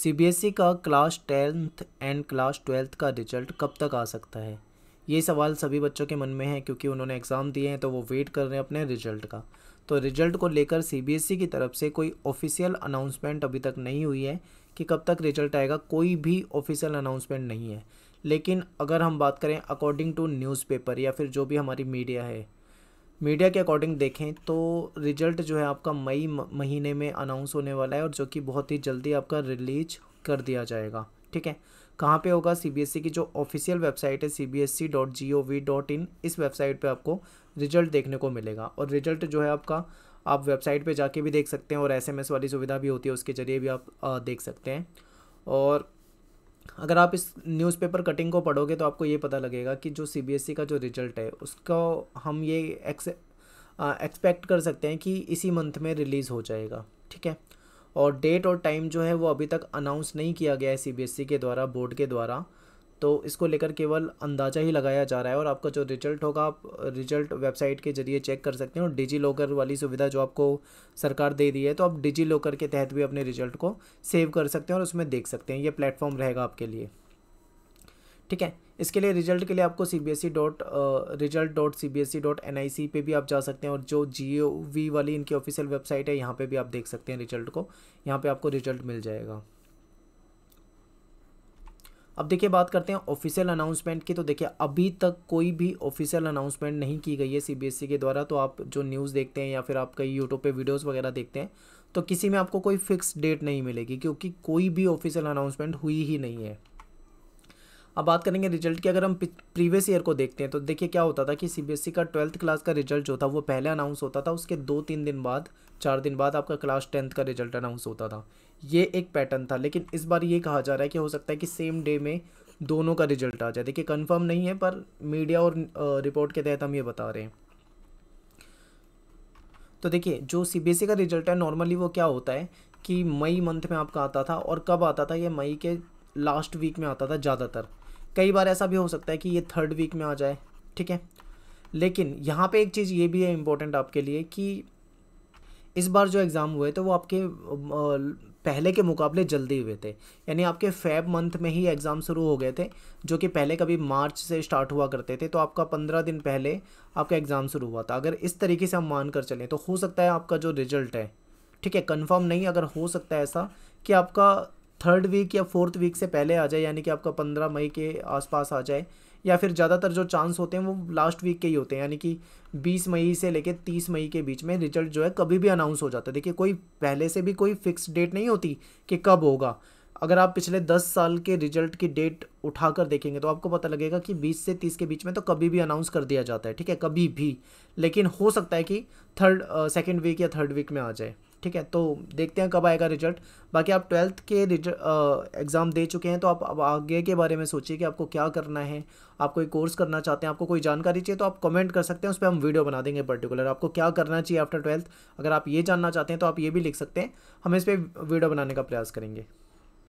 CBSE e का class tenth and class twelfth का रिजल्ट कब तक आ सकता है ये सवाल सभी बच्चों के मन में है क्योंकि उन्होंने एग्ज़ाम दिए हैं तो वो वेट कर रहे हैं अपने रिजल्ट का तो रिजल्ट को लेकर सीबीएसई e की तरफ से कोई ऑफिशियल अनाउंसमेंट अभी तक नहीं हुई है कि कब तक रिजल्ट आएगा कोई भी ऑफिशियल अनाउंसमेंट नहीं है लेकिन अगर हम बात करें अकॉर्डिंग टू न्यूज़पेपर या फिर जो भी हमारी मीडिया है मीडिया के अकॉर्डिंग देखें तो रिजल्ट जो है आपका मई महीने में अनाउंस होने वाला है और जो कि बहुत ही जल्दी आपका रिलीज कर दिया जाएगा ठीक है कहाँ पे होगा सीबीएसई e की जो ऑफिशियल वेबसाइट है C B S C dot G O V dot in इस वेबसाइट पे आपको रिजल्ट देखने को मिलेगा और रिजल्ट जो है आपका आप वेबसाइट पे जाके भी देख सकते हैं और एस एम एस वाली सुविधा भी होती है उसके ज़रिए भी आप देख सकते हैं और अगर आप इस न्यूज़पेपर कटिंग को पढ़ोगे तो आपको ये पता लगेगा कि जो सी e का जो रिजल्ट है उसको हम ये एक्सपेक्ट कर सकते हैं कि इसी मंथ में रिलीज़ हो जाएगा ठीक है और डेट और टाइम जो है वो अभी तक अनाउंस नहीं किया गया है सीबीएसई e के द्वारा बोर्ड के द्वारा तो इसको लेकर केवल अंदाज़ा ही लगाया जा रहा है और आपका जो रिजल्ट होगा आप रिजल्ट वेबसाइट के जरिए चेक कर सकते हैं और डिजी लॉकर वाली सुविधा जो आपको सरकार दे रही है तो आप डिजी लॉकर के तहत भी अपने रिजल्ट को सेव कर सकते हैं और उसमें देख सकते हैं ये प्लेटफॉर्म रहेगा आपके लिए ठीक है इसके लिए रिजल्ट के लिए आपको C B S E dot result dot C B S E dot N I C पे भी आप जा सकते हैं और जो जी ओ वी वाली इनकी ऑफिशियल वेबसाइट है यहाँ पे भी आप देख सकते हैं रिजल्ट को यहाँ पे आपको रिजल्ट मिल जाएगा अब देखिए बात करते हैं ऑफिशियल अनाउंसमेंट की तो देखिए अभी तक कोई भी ऑफिशियल अनाउंसमेंट नहीं की गई है सीबीएसई e के द्वारा तो आप जो न्यूज़ देखते हैं या फिर आप कहीं यूट्यूब पे वीडियोस वगैरह देखते हैं तो किसी में आपको कोई फिक्स डेट नहीं मिलेगी क्योंकि कोई भी ऑफिशियल अनाउंसमेंट हुई ही नहीं है अब बात करेंगे रिजल्ट की अगर हम प्रीवियस ईयर को देखते हैं तो देखिए क्या होता था कि सीबीएसई e का ट्वेल्थ क्लास का रिजल्ट जो था वो पहले अनाउंस होता था उसके दो तीन दिन बाद चार दिन बाद आपका क्लास टेंथ का रिजल्ट अनाउंस होता था ये एक पैटर्न था लेकिन इस बार ये कहा जा रहा है कि हो सकता है कि सेम डे में दोनों का रिजल्ट आ जाए देखिए कन्फर्म नहीं है पर मीडिया और रिपोर्ट के तहत हम ये बता रहे हैं तो देखिए जो सीबीएसई e का रिजल्ट है नॉर्मली वो क्या होता है कि मई मंथ में आपका आता था और कब आता था ये मई के लास्ट वीक में आता था ज़्यादातर कई बार ऐसा भी हो सकता है कि ये थर्ड वीक में आ जाए ठीक है लेकिन यहाँ पे एक चीज़ ये भी है इम्पोर्टेंट आपके लिए कि इस बार जो एग्ज़ाम हुए थे तो वो आपके पहले के मुकाबले जल्दी हुए थे यानी आपके फैब मंथ में ही एग्ज़ाम शुरू हो गए थे जो कि पहले कभी मार्च से स्टार्ट हुआ करते थे तो आपका पंद्रह दिन पहले आपका एग्ज़ाम शुरू हुआ था अगर इस तरीके से हम मान कर चलें तो हो सकता है आपका जो रिजल्ट है ठीक है कन्फर्म नहीं अगर हो सकता है ऐसा कि आपका थर्ड वीक या फोर्थ वीक से पहले आ जाए यानी कि आपका पंद्रह मई के आसपास आ जाए या फिर ज़्यादातर जो चांस होते हैं वो लास्ट वीक के ही होते हैं यानी कि 20 मई से लेकर 30 मई के बीच में रिजल्ट जो है कभी भी अनाउंस हो जाता है देखिए कोई पहले से भी कोई फिक्स डेट नहीं होती कि कब होगा अगर आप पिछले दस साल के रिजल्ट की डेट उठाकर देखेंगे तो आपको पता लगेगा कि बीस से तीस के बीच में तो कभी भी अनाउंस कर दिया जाता है ठीक है कभी भी लेकिन हो सकता है कि थर्ड सेकेंड वीक या थर्ड वीक में आ जाए ठीक है तो देखते हैं कब आएगा रिजल्ट बाकी आप ट्वेल्थ के एग्ज़ाम दे चुके हैं तो आप अब आगे के बारे में सोचिए कि आपको क्या करना है आप कोई कोर्स करना चाहते हैं आपको कोई जानकारी चाहिए तो आप कमेंट कर सकते हैं उस पर हम वीडियो बना देंगे पर्टिकुलर आपको क्या करना चाहिए आफ्टर ट्वेल्थ अगर आप ये जानना चाहते हैं तो आप ये भी लिख सकते हैं हम इस पर वीडियो बनाने का प्रयास करेंगे